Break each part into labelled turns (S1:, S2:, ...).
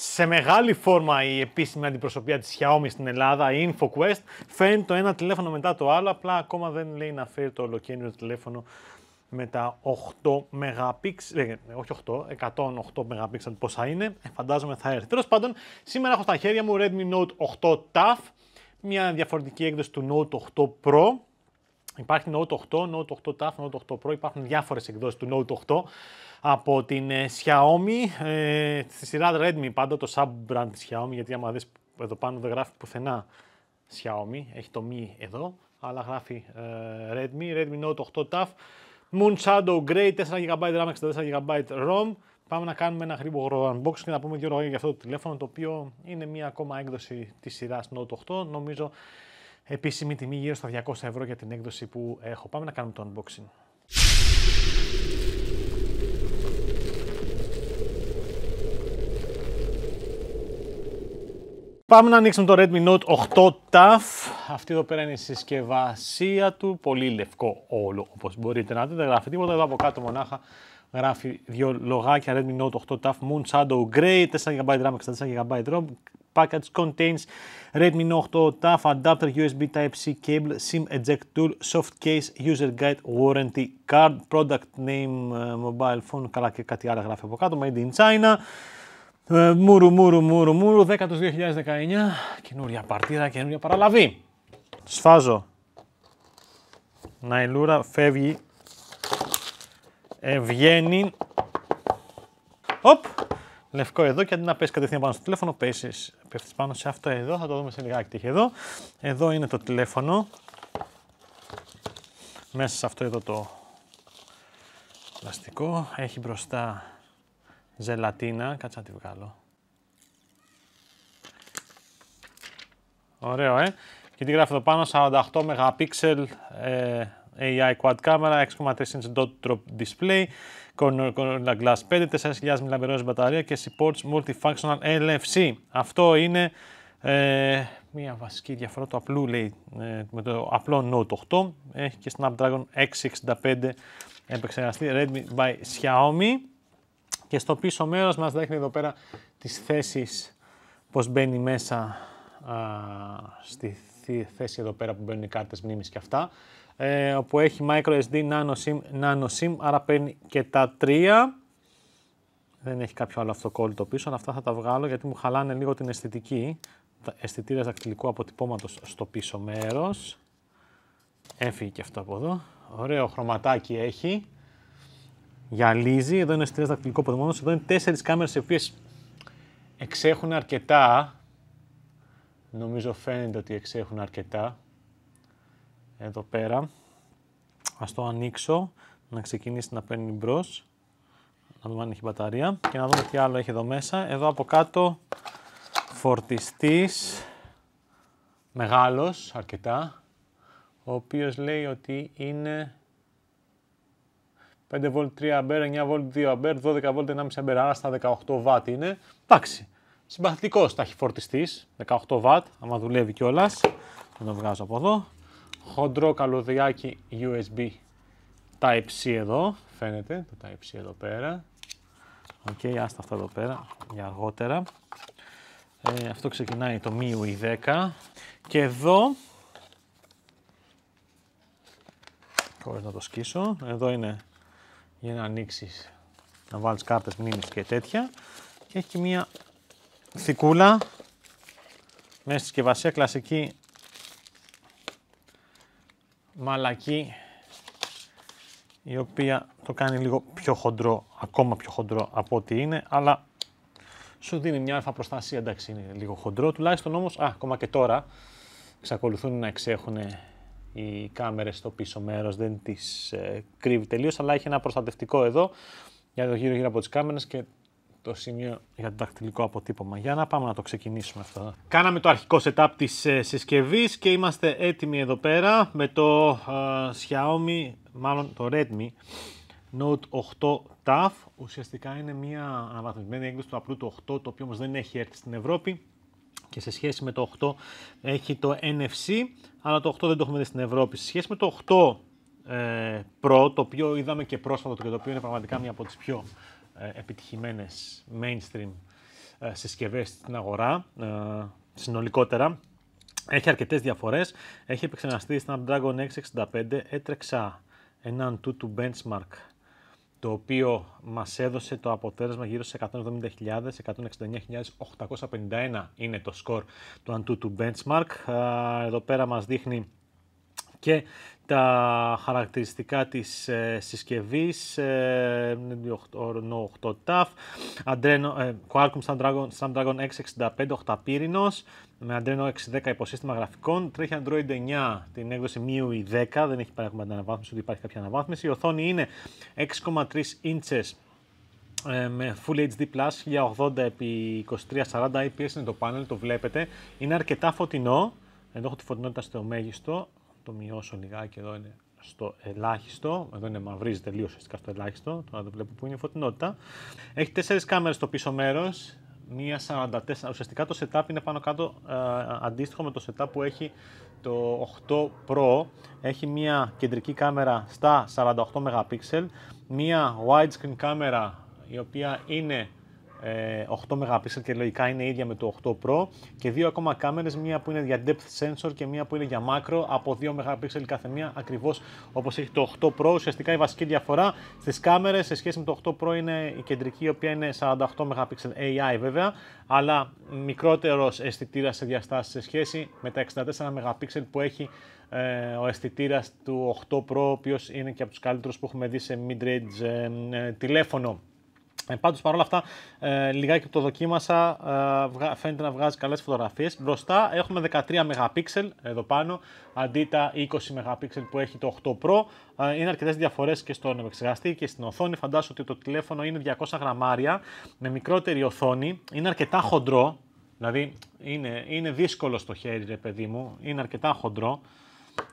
S1: σε μεγάλη φόρμα η επίσημη αντιπροσωπεία της Xiaomi στην Ελλάδα, η InfoQuest, φέρνει το ένα τηλέφωνο μετά το άλλο, απλά ακόμα δεν λέει να φέρει το ολοκένειο τηλέφωνο με τα 8 ε, όχι 8, 108 megapixel πόσα είναι, ε, φαντάζομαι θα έρθει. Τέλος πάντων, σήμερα έχω στα χέρια μου Redmi Note 8 TAF, μια διαφορετική έκδοση του Note 8 Pro, Υπάρχει Note 8, Note 8 TAF, Note 8 Pro, υπάρχουν διάφορες εκδόσεις του Note 8 από την ε, Xiaomi, ε, στη σειρά Redmi πάντα, το sub-brand της Xiaomi, γιατί άμα δεις εδώ πάνω δεν γράφει πουθενά Xiaomi, έχει το Mi εδώ, αλλά γράφει ε, Redmi, Redmi Note 8 TAF, Moon Shadow Grey, 4 GB RAM, 64 GB ROM, Πάμε να κάνουμε ένα γρήγορο unboxing και να πούμε δύο λόγια για αυτό το τηλέφωνο, το οποίο είναι μία ακόμα έκδοση της σειράς Note 8. Νομίζω Επίσημη τιμή γύρω στα 200 ευρώ για την έκδοση που έχω. Πάμε να κάνουμε το unboxing. Πάμε να ανοίξουμε το Redmi Note 8 TAF. Αυτή εδώ πέρα είναι η συσκευασία του. Πολύ λευκό όλο όπως μπορείτε να δείτε. Δεν γράφει τίποτα. Εδώ από κάτω μονάχα γράφει δύο λογάκια Redmi Note 8 TAF Moon Shadow Grey, 4GB RAM, 64GB ROM, package contains Redmi Note 8 TAF adapter, USB Type-C cable, SIM eject tool, soft case, user guide, warranty card, product name, mobile phone, καλά και κάτι άλλο γράφει από κάτω, made in China. Μούρου, μούρου, μούρου, μούρου, 10 του 2019, καινούρια παρτίδα, καινούρια παραλαβή. Σφάζω. Ναϊλούρα φεύγει, Ευγένει. Οπ, λευκό εδώ και αντί να πέσει κατευθείαν πάνω στο τηλέφωνο, πέσεις πεφτεί πάνω σε αυτό εδώ. Θα το δούμε σε λιγάκι εδώ. Εδώ είναι το τηλέφωνο. Μέσα σε αυτό εδώ το πλαστικό. Έχει μπροστά ζελατίνα. Κάτσε να τη βγάλω. Ωραίο, ε. Και τι γράφει εδώ πάνω, 48 MP ε, AI quad camera, 6,3 inch dot drop display, Corona Glass 5, 4.000 mAh μπαταρία και supports multifunctional LFC. Αυτό είναι ε, μια βασική διαφορά του απλού, λέει, ε, με το απλό Note 8. Έχει και Snapdragon 665 επεξεργαστή Redmi by Xiaomi. Και στο πίσω μέρος μας δείχνει εδώ πέρα τις θέσεις, πώς μπαίνει μέσα στη θέση εδώ πέρα που μπαίνουν οι κάρτες μνήμης και αυτά ε, όπου έχει microSD, nano SIM, nano SIM, άρα παίρνει και τα τρία. Δεν έχει κάποιο άλλο αυτοκόλλητο πίσω, αλλά αυτά θα τα βγάλω γιατί μου χαλάνε λίγο την αισθητική. Αισθητήρα δακτυλικού αποτυπώματος στο πίσω μέρος. Έφυγε και αυτό από εδώ. Ωραίο χρωματάκι έχει. Γυαλίζει. Εδώ είναι αισθητήρα δακτυλικού αποτυπώματος. Εδώ είναι τέσσερις κάμερες οι οποίες εξέχουν αρκετά. Νομίζω φαίνεται ότι εξέχουν αρκετά εδώ πέρα. Ας το ανοίξω, να ξεκινήσει να παίρνει μπρος. Να δούμε αν έχει μπαταρία και να δούμε τι άλλο έχει εδώ μέσα. Εδώ από κάτω φορτιστής, μεγάλος αρκετά, ο οποίος λέει ότι είναι 5 V 3 A, 9 V 2 A, 12 V 1,5 A, άρα στα 18 W είναι. Εντάξει, συμπαθητικός ταχυφορτιστής, 18 W, άμα δουλεύει κιόλας. Τον το βγάζω από εδώ χοντρό καλωδιάκι USB Type-C εδώ, φαίνεται το Type-C εδώ πέρα. Οκ, okay, άστα αυτά εδώ πέρα για αργότερα. Ε, αυτό ξεκινάει το MIUI 10. Και εδώ, χωρίς να το σκίσω, εδώ είναι για να ανοίξεις, να βάλεις κάρτες μνήμης και τέτοια. Και έχει μία θικούλα μέσα στη συσκευασία, κλασική μαλακή η οποία το κάνει λίγο πιο χοντρό, ακόμα πιο χοντρό από ό,τι είναι, αλλά σου δίνει μια αλφα προστασία, εντάξει είναι λίγο χοντρό, τουλάχιστον όμως, α, ακόμα και τώρα, εξακολουθούν να εξέχουν οι κάμερες στο πίσω μέρος, δεν τις ε, κρύβει τελείως, αλλά έχει ένα προστατευτικό εδώ, για το γύρω γύρω από τις κάμερες και το σημείο για το δακτυλικό αποτύπωμα. Για να πάμε να το ξεκινήσουμε αυτό. Κάναμε το αρχικό setup της ε, συσκευής και είμαστε έτοιμοι εδώ πέρα με το Xiaomi, μάλλον το Redmi Note 8 TAF. Ουσιαστικά είναι μια αναβαθμισμένη έκδοση του απλού του 8, το οποίο όμως δεν έχει έρθει στην Ευρώπη και σε σχέση με το 8 έχει το NFC, αλλά το 8 δεν το έχουμε δει στην Ευρώπη. Σε σχέση με το 8 ε, Pro, το οποίο είδαμε και πρόσφατα και το οποίο είναι πραγματικά μια από τις πιο ε, επιτυχημένες mainstream ε, συσκευές στην αγορά ε, συνολικότερα. Έχει αρκετές διαφορές. Έχει επεξεργαστεί Snapdragon 665. Έτρεξα έναν του benchmark το οποίο μας έδωσε το αποτέλεσμα γύρω στι 170.000, 169.851 είναι το σκορ του Antutu Benchmark. Εδώ πέρα μας δείχνει και τα χαρακτηριστικά της ε, συσκευής, ε, 8 TAF, Adreno, Qualcomm Snapdragon, Snapdragon 665 8 πύρινος, με Adreno 610 υποσύστημα γραφικών, τρέχει Android 9 την έκδοση MIUI 10, δεν έχει παράγει αναβάθμιση, ούτε υπάρχει κάποια αναβάθμιση, η οθόνη είναι 6,3 inches ε, με Full HD Plus 1080x2340 IPS είναι το πάνελ, το βλέπετε. Είναι αρκετά φωτεινό, εδώ έχω τη φωτεινότητα στο μέγιστο, το μειώσω λιγάκι, εδώ είναι στο ελάχιστο, εδώ είναι μαυρίζει τελείως ουσιαστικά στο ελάχιστο, τώρα το βλέπω που είναι η φωτεινότητα. Έχει τέσσερις κάμερες στο πίσω μέρος, μία 44, ουσιαστικά το setup είναι πάνω κάτω ε, αντίστοιχο με το setup που έχει το 8 Pro, έχει μία κεντρική κάμερα στα 48 MP, μία widescreen κάμερα η οποία είναι 8 ε, MP και λογικά είναι ίδια με το 8 Pro και δύο ακόμα κάμερες, μία που είναι για depth sensor και μία που είναι για macro από 2 MP κάθε μία ακριβώς όπως έχει το 8 Pro. Ουσιαστικά η βασική διαφορά στις κάμερες σε σχέση με το 8 Pro είναι η κεντρική η οποία είναι 48 MP AI βέβαια αλλά μικρότερος αισθητήρας σε διαστάσεις σε σχέση με τα 64 MP που έχει ε, ο αισθητήρας του 8 Pro, ο οποίος είναι και από τους καλύτερους που έχουμε δει σε mid-range ε, τηλέφωνο. Ε, Πάντως παρόλα αυτά, ε, λιγάκι που το δοκίμασα, ε, φαίνεται να βγάζει καλές φωτογραφίες. Μπροστά έχουμε 13 MP εδώ πάνω, αντί τα 20 MP που έχει το 8 Pro. Ε, είναι αρκετές διαφορές και στον επεξεργαστή και στην οθόνη. Φαντάζομαι ότι το τηλέφωνο είναι 200 γραμμάρια με μικρότερη οθόνη. Είναι αρκετά χοντρό, δηλαδή είναι, είναι δύσκολο στο χέρι, ρε παιδί μου. Είναι αρκετά χοντρό.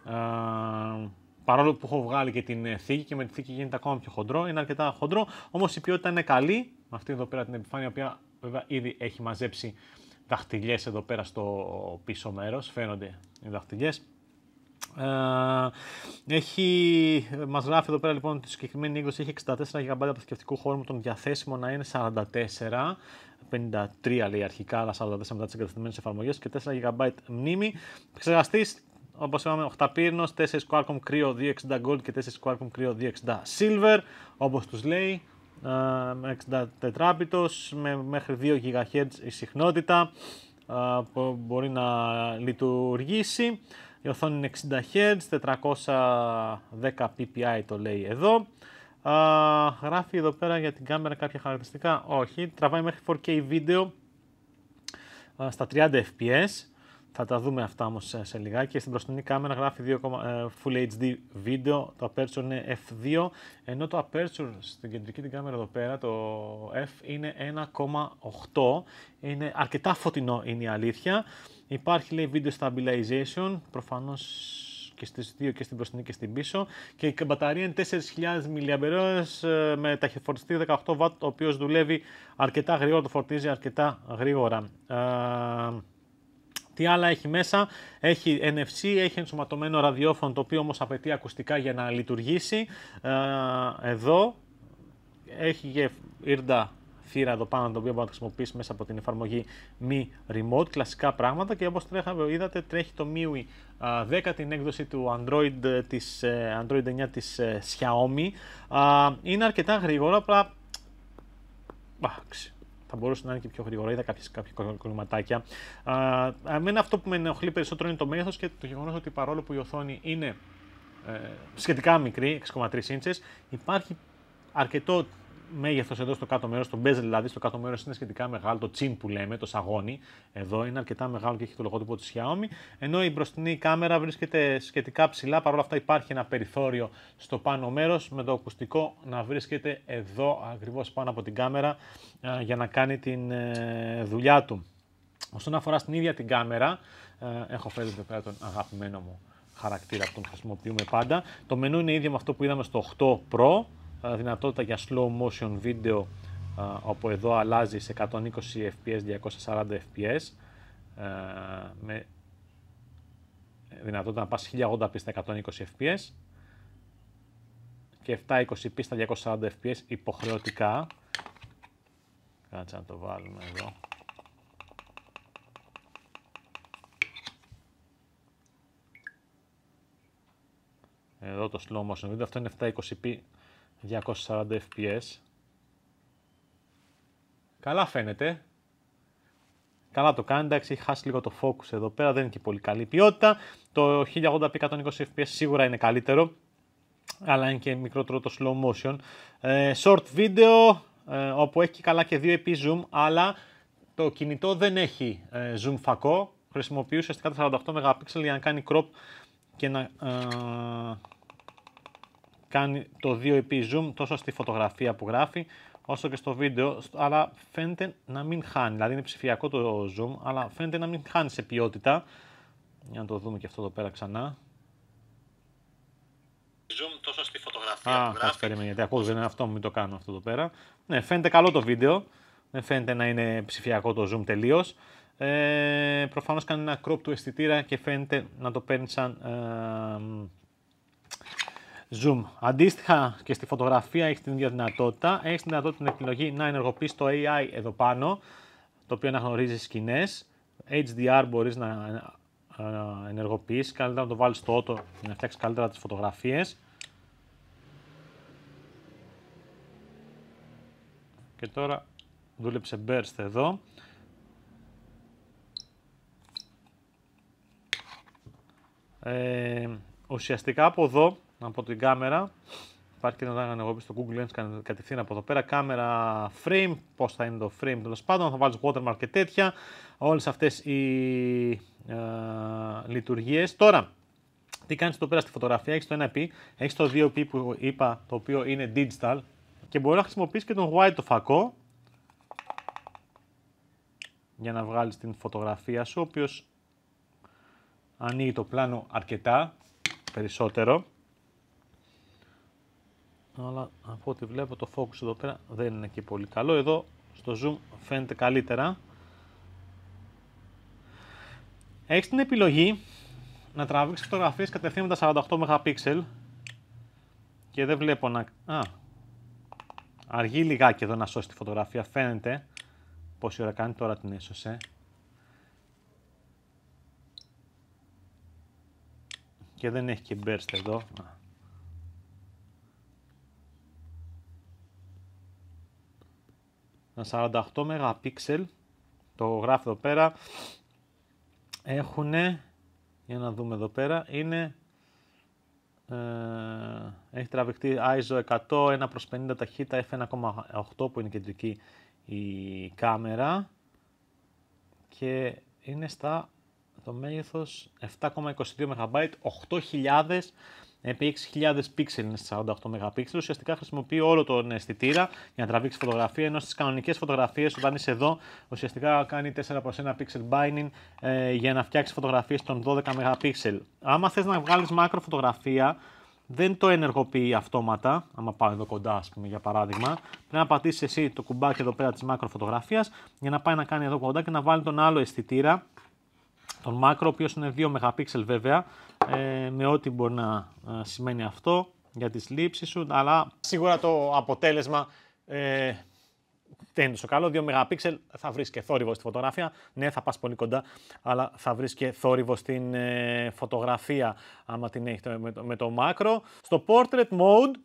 S1: Ε, παρόλο που έχω βγάλει και την ε, θήκη και με τη θήκη γίνεται ακόμα πιο χοντρό, είναι αρκετά χοντρό, όμως η ποιότητα είναι καλή, με αυτή εδώ πέρα την επιφάνεια, η οποία ήδη έχει μαζέψει δαχτυλιές εδώ πέρα στο πίσω μέρος, φαίνονται οι δαχτυλιές. Ε, έχει, μας γράφει εδώ πέρα λοιπόν ότι η συγκεκριμένη έκδοση έχει 64 GB αποθηκευτικού χώρου με τον διαθέσιμο να είναι 44 53 λέει αρχικά, αλλά 44 μετά τις εγκαταστημένε εφαρμογές και 4 GB μνήμη. Επεξεργαστή Όπως είπαμε, 8 πύρνο, 4 Qualcomm Creo 260 Gold και 4 Qualcomm Creo 260 Silver. Όπως τους λέει, 64 ε, τετράπητος με μέχρι 2 GHz η συχνότητα ε, που μπορεί να λειτουργήσει. Η οθόνη είναι 60 Hz, 410 ppi το λέει εδώ. Ε, γράφει εδώ πέρα για την κάμερα κάποια χαρακτηριστικά. Όχι, τραβάει μέχρι 4K βίντεο στα 30 fps. Θα τα δούμε αυτά όμως σε λιγάκι. Στην προστινή κάμερα γράφει 2, ε, Full HD βίντεο, το aperture είναι f2, ενώ το aperture στην κεντρική κάμερα εδώ πέρα, το f είναι 1,8. Είναι αρκετά φωτεινό είναι η αλήθεια. Υπάρχει λέει video stabilization, προφανώς και στις δύο και στην προστινή και στην πίσω και η μπαταρία είναι 4.000 mAh ε, με ταχυφορτιστή 18W ο οποίος δουλεύει αρκετά γρήγορα, το φορτίζει αρκετά γρήγορα. Ε, τι άλλα έχει μέσα, έχει NFC, έχει ενσωματωμένο ραδιόφωνο το οποίο όμως απαιτεί ακουστικά για να λειτουργήσει. Ε, εδώ έχει και ήρντα θύρα εδώ πάνω, το οποίο μπορείς να χρησιμοποιήσεις μέσα από την εφαρμογή Mi Remote, κλασικά πράγματα και όπως τρέχαμε, είδατε τρέχει το MIUI 10, την έκδοση του Android, ε, της, ε, Android 9 της Xiaomi. Είναι αρκετά γρήγορα, απλά θα μπορούσε να είναι και πιο γρήγορα. Είδα κάποιες, κάποια κολληματάκια. Εμένα αυτό που με ενοχλεί περισσότερο είναι το μέγεθος και το γεγονός ότι παρόλο που η οθόνη είναι ε, σχετικά μικρή, 6,3 ίντσες, υπάρχει αρκετό μέγεθος εδώ στο κάτω μέρος, το bezel δηλαδή στο κάτω μέρος είναι σχετικά μεγάλο, το chin που λέμε, το σαγόνι εδώ είναι αρκετά μεγάλο και έχει το λογότυπο της Xiaomi. Ενώ η μπροστινή κάμερα βρίσκεται σχετικά ψηλά, παρόλα αυτά υπάρχει ένα περιθώριο στο πάνω μέρος με το ακουστικό να βρίσκεται εδώ ακριβώς πάνω από την κάμερα για να κάνει την ε, δουλειά του. Όσον αφορά στην ίδια την κάμερα, ε, έχω φέρει εδώ πέρα τον αγαπημένο μου χαρακτήρα που τον χρησιμοποιούμε πάντα. Το μενού είναι ίδιο με αυτό που είδαμε στο 8 Pro. Ε, δυνατότητα για slow motion video ε, όπου εδώ αλλάζει σε 120 fps, 240 fps με δυνατότητα να πας 1080p στα 120 fps και 720p στα 240 fps υποχρεωτικά. Κάτσε να το βάλουμε εδώ. Εδώ το slow motion video, αυτό είναι 720p 240 fps. Καλά φαίνεται. Καλά το κάνει, εντάξει, έχει χάσει λίγο το focus εδώ πέρα, δεν είναι και πολύ καλή ποιότητα. Το 1080p 120 fps σίγουρα είναι καλύτερο, αλλά είναι και μικρότερο το slow motion. Ε, short video, ε, όπου έχει καλά και 2 επί zoom, αλλά το κινητό δεν έχει ε, zoom φακό. χρησιμοποιούσε ουσιαστικά τα 48 MP για να κάνει crop και να ε, κάνει το 2x zoom τόσο στη φωτογραφία που γράφει όσο και στο βίντεο, αλλά φαίνεται να μην χάνει. Δηλαδή είναι ψηφιακό το zoom, αλλά φαίνεται να μην χάνει σε ποιότητα. Για να το δούμε και αυτό εδώ πέρα ξανά. Zoom τόσο στη φωτογραφία Α, που γράφει. περίμενε, γιατί ακούω δεν είναι αυτό, μην το κάνω αυτό εδώ πέρα. Ναι, φαίνεται καλό το βίντεο. Δεν φαίνεται να είναι ψηφιακό το zoom τελείως. Ε, Προφανώς κάνει ένα crop του αισθητήρα και φαίνεται να το παίρνει σαν ε, zoom. Αντίστοιχα και στη φωτογραφία έχεις την ίδια δυνατότητα. Έχεις την δυνατότητα την επιλογή να ενεργοποιήσει το AI εδώ πάνω, το οποίο αναγνωρίζει σκηνές. HDR μπορείς να ενεργοποιήσει, καλύτερα να το βάλεις στο auto για να φτιάξεις καλύτερα τις φωτογραφίες. Και τώρα δούλεψε burst εδώ. Ε, ουσιαστικά από εδώ από την κάμερα. Υπάρχει και ένα δάγανο εγώ στο Google Lens κατευθείαν από εδώ πέρα. Κάμερα frame, πώς θα είναι το frame τέλος πάντων, θα βάλεις watermark και τέτοια. Όλες αυτές οι ε, λειτουργίες. Τώρα, τι κάνεις εδώ πέρα στη φωτογραφία, έχεις το 1P, έχεις το 2P που είπα, το οποίο είναι digital και μπορείς να χρησιμοποιήσεις και τον wide το φακό για να βγάλεις την φωτογραφία σου, ο οποίος ανοίγει το πλάνο αρκετά περισσότερο αλλά από ό,τι βλέπω το focus εδώ πέρα δεν είναι και πολύ καλό. Εδώ στο zoom φαίνεται καλύτερα. Έχεις την επιλογή να τραβήξεις φωτογραφίες κατευθείαν με τα 48 MP και δεν βλέπω να... Α, αργεί λιγάκι εδώ να σώσει τη φωτογραφία, φαίνεται. Πόση ώρα κάνει τώρα την έσωσε. Και δεν έχει και burst εδώ. 48 MP, το γράφω εδώ πέρα, έχουνε, για να δούμε εδώ πέρα, είναι, ε, έχει τραβηχτεί ISO 100, 1 προς 50 ταχύτητα, f1,8 που είναι κεντρική η κάμερα και είναι στα το μέγεθος 7,22 MB, 8.000 επί 6.000 πίξελ είναι στις 48 MP. Ουσιαστικά χρησιμοποιεί όλο τον αισθητήρα για να τραβήξει φωτογραφία, ενώ στις κανονικές φωτογραφίες, όταν είσαι εδώ ουσιαστικά κάνει 4 κάνει 1 pixel binding ε, για να φτιάξεις φωτογραφίες των 12 MP. Άμα θες να βγάλεις μάκρο φωτογραφία, δεν το ενεργοποιεί αυτόματα, άμα πάω εδώ κοντά ας πούμε για παράδειγμα, πρέπει να πατήσεις εσύ το κουμπάκι εδώ πέρα της μακροφωτογραφίας για να πάει να κάνει εδώ κοντά και να βάλει τον άλλο αισθητήρα τον μάκρο, ο οποίος είναι 2 MP βέβαια, ε, με ό,τι μπορεί να ε, σημαίνει αυτό για τις λήψεις σου, αλλά σίγουρα το αποτέλεσμα ε, δεν είναι τόσο καλό. 2 MP θα βρεις και θόρυβο στη φωτογραφία. Ναι, θα πας πολύ κοντά, αλλά θα βρεις και θόρυβο στην ε, φωτογραφία, άμα την έχεις με, το, με το μάκρο. Στο portrait mode,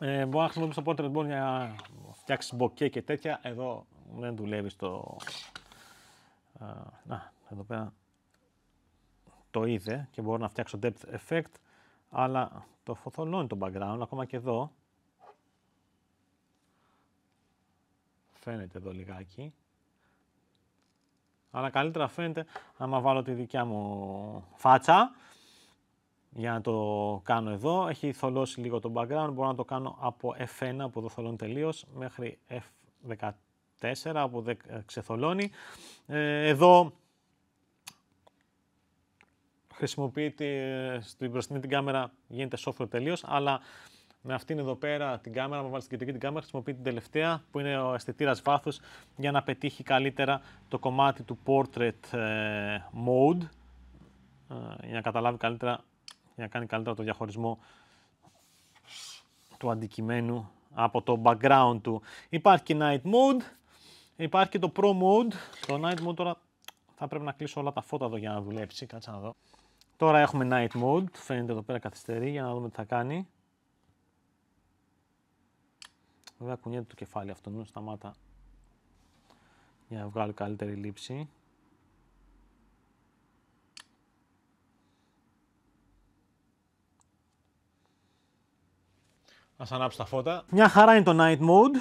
S1: ε, μπορεί να χρησιμοποιήσει το portrait mode για να φτιάξεις μποκέ και τέτοια. Εδώ δεν δουλεύει στο. Ε, εδώ πέρα το είδε και μπορώ να φτιάξω depth effect, αλλά το φωθολώνει το background, ακόμα και εδώ. Φαίνεται εδώ λιγάκι. Αλλά καλύτερα φαίνεται άμα βάλω τη δικιά μου φάτσα για να το κάνω εδώ. Έχει θολώσει λίγο το background, μπορώ να το κάνω από F1 που εδώ θολώνει τελείως μέχρι F14 που δεν ξεθολώνει. Ε, εδώ χρησιμοποιείται στην μπροστινή την κάμερα, γίνεται software τελείως, αλλά με αυτήν εδώ πέρα την κάμερα, που βάλει στην κεντρική την κάμερα, χρησιμοποιεί την τελευταία που είναι ο αισθητήρας βάθους για να πετύχει καλύτερα το κομμάτι του portrait ε, mode ε, για να καταλάβει καλύτερα, για να κάνει καλύτερα το διαχωρισμό του αντικειμένου από το background του. Υπάρχει και night mode, υπάρχει και το pro mode. Το night mode τώρα θα πρέπει να κλείσω όλα τα φώτα εδώ για να δουλέψει. Κάτσε να δω. Τώρα έχουμε night mode, φαίνεται εδώ πέρα καθυστερεί για να δούμε τι θα κάνει. Βέβαια κουνιέται το κεφάλι αυτό, νου σταμάτα για να βγάλω καλύτερη λήψη. Ας ανάψει τα φώτα. Μια χαρά είναι το night mode.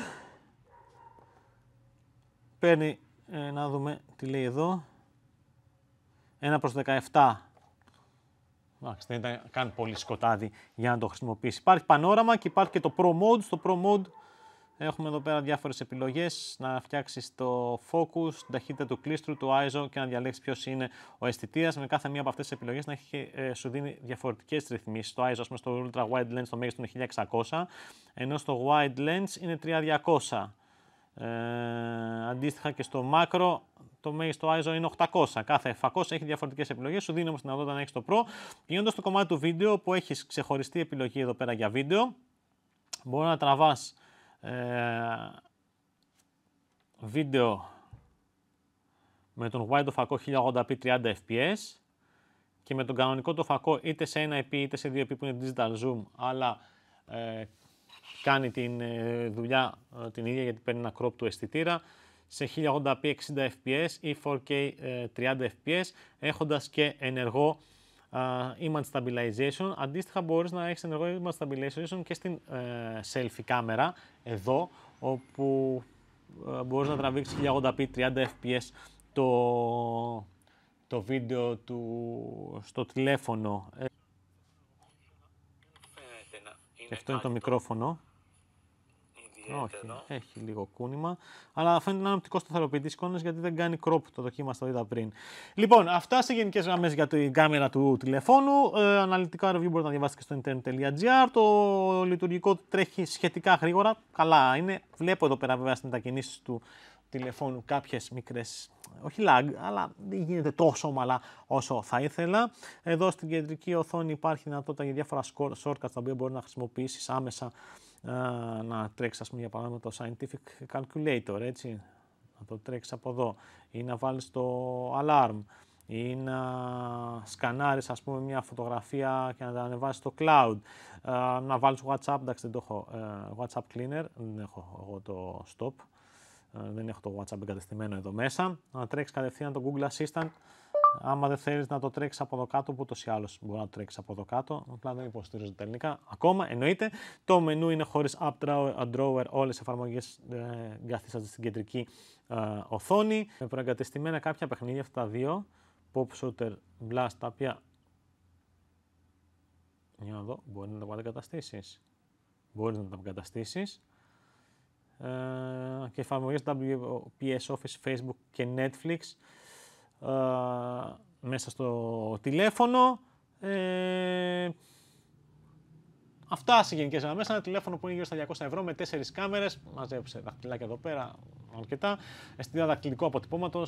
S1: Παίρνει, ε, να δούμε τι λέει εδώ. 1 προς 17 δεν ήταν καν πολύ σκοτάδι για να το χρησιμοποιήσει. Υπάρχει πανόραμα και υπάρχει και το Pro Mode. Στο Pro Mode έχουμε εδώ πέρα διάφορες επιλογές. Να φτιάξεις το focus, την ταχύτητα του κλίστρου, του ISO και να διαλέξεις ποιος είναι ο αισθητήρα. Με κάθε μία από αυτές τις επιλογές να έχει, ε, σου δίνει διαφορετικές ρυθμίσεις. Το ISO, ας πούμε, στο Ultra Wide Lens το μέγιστο είναι 1600, ενώ στο Wide Lens είναι 3200. Ε, αντίστοιχα και στο Macro το μέγιστο ISO είναι 800. Κάθε φακό έχει διαφορετικές επιλογές. Σου δίνει όμως την δυνατότητα να έχεις το Pro. Πηγαίνοντας στο κομμάτι του βίντεο, που έχεις ξεχωριστή επιλογή εδώ πέρα για βίντεο, μπορείς να τραβάς ε, βίντεο με τον wide φακό 1080p 30 fps και με τον κανονικό το φακό είτε σε 1 IP είτε σε 2 επί που είναι digital zoom, αλλά ε, κάνει την ε, δουλειά ε, την ίδια γιατί παίρνει ένα crop του αισθητήρα σε 1080p 60 fps ή 4K 30 fps έχοντας και ενεργό image stabilization. Αντίστοιχα μπορείς να έχεις ενεργό image stabilization και στην ε, selfie κάμερα εδώ όπου ε, μπορείς να τραβήξεις 1080p 30 fps το, το βίντεο του στο τηλέφωνο. Ε, και αυτό είναι το μικρόφωνο. Όχι, έχει λίγο κούνημα. Αλλά φαίνεται να είναι οπτικός σταθεροποιητής εικόνα γιατί δεν κάνει crop. Το δοκίμασα, το είδα πριν. Λοιπόν, αυτά σε γενικές γραμμές για την κάμερα του τηλεφώνου. Ε, αναλυτικά review μπορείτε να διαβάσετε και στο internet.gr. Το λειτουργικό τρέχει σχετικά γρήγορα. Καλά είναι. Βλέπω εδώ πέρα βέβαια στι μετακινήσεις του τηλεφώνου κάποιες μικρές. Όχι lag, αλλά δεν γίνεται τόσο ομαλά όσο θα ήθελα. Εδώ στην κεντρική οθόνη υπάρχει δυνατότητα για διάφορα shortcuts τα οποία μπορεί να χρησιμοποιήσεις άμεσα να τρέξεις, ας πούμε, για παράδειγμα το scientific calculator, έτσι, να το τρέξεις από εδώ ή να βάλεις το alarm ή να σκανάρεις ας πούμε μια φωτογραφία και να τα ανεβάσεις στο cloud, να βάλεις WhatsApp, εντάξει δεν το έχω, ε, WhatsApp Cleaner, δεν έχω εγώ το stop, ε, δεν έχω το WhatsApp εγκατεστημένο εδώ μέσα, να τρέξεις κατευθείαν το Google Assistant Άμα δεν θέλεις να το τρέξεις από εδώ κάτω, ούτως ή άλλως μπορεί να το τρέξεις από εδώ κάτω, απλά δεν υποστηρίζω ελληνικά. Ακόμα εννοείται, το μενού είναι χωρίς App Drawer, όλες οι εφαρμογές ε, εγκαθίστανται στην κεντρική ε, οθόνη. Με προεγκατεστημένα κάποια παιχνίδια, αυτά τα δύο, Pop Shooter Blast, τα οποία. Για να δω, μπορεί να τα παρακαταστήσει. Μπορείς να τα αποκαταστήσει. Ε, και εφαρμογές WPS Office, Facebook και Netflix μέσα στο τηλέφωνο. Ε, αυτά σε γενικές γραμμές. Ένα τηλέφωνο που είναι γύρω στα 200 ευρώ με 4 κάμερες. Μαζέψε δαχτυλάκια εδώ πέρα αρκετά. Αισθητήρα δακτυλικού αποτυπώματο,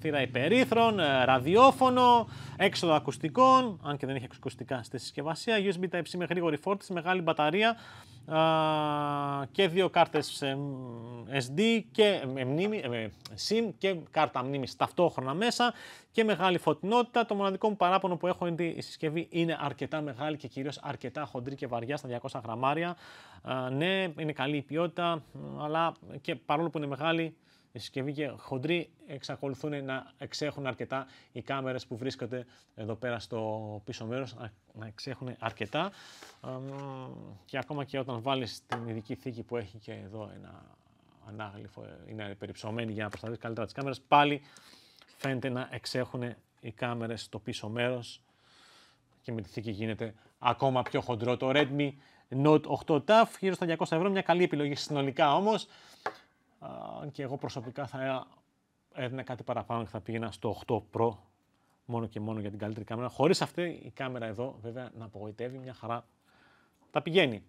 S1: θύρα υπερήθρων, ε, ραδιόφωνο, έξοδο ακουστικών. Αν και δεν έχει ακουστικά στη συσκευασία. USB Type-C με γρήγορη φόρτιση, μεγάλη μπαταρία και δύο κάρτες SD και μνήμη, SIM και κάρτα μνήμης ταυτόχρονα μέσα και μεγάλη φωτεινότητα. Το μοναδικό μου παράπονο που έχω είναι ότι η συσκευή είναι αρκετά μεγάλη και κυρίως αρκετά χοντρή και βαριά στα 200 γραμμάρια. ναι, είναι καλή η ποιότητα, αλλά και παρόλο που είναι μεγάλη η συσκευή και χοντροί εξακολουθούν να εξέχουν αρκετά οι κάμερες που βρίσκονται εδώ πέρα στο πίσω μέρος, να εξέχουν αρκετά και ακόμα και όταν βάλεις την ειδική θήκη που έχει και εδώ ένα ανάγλυφο, είναι περιψωμένη για να προστατεύεις καλύτερα τις κάμερες, πάλι φαίνεται να εξέχουν οι κάμερες στο πίσω μέρος και με τη θήκη γίνεται ακόμα πιο χοντρό το Redmi Note 8 TAF, γύρω στα 200 ευρώ, μια καλή επιλογή συνολικά όμως αν και εγώ προσωπικά θα έδινα κάτι παραπάνω και θα πήγαινα στο 8 Pro μόνο και μόνο για την καλύτερη κάμερα. Χωρίς αυτή η κάμερα εδώ βέβαια να απογοητεύει μια χαρά τα πηγαίνει.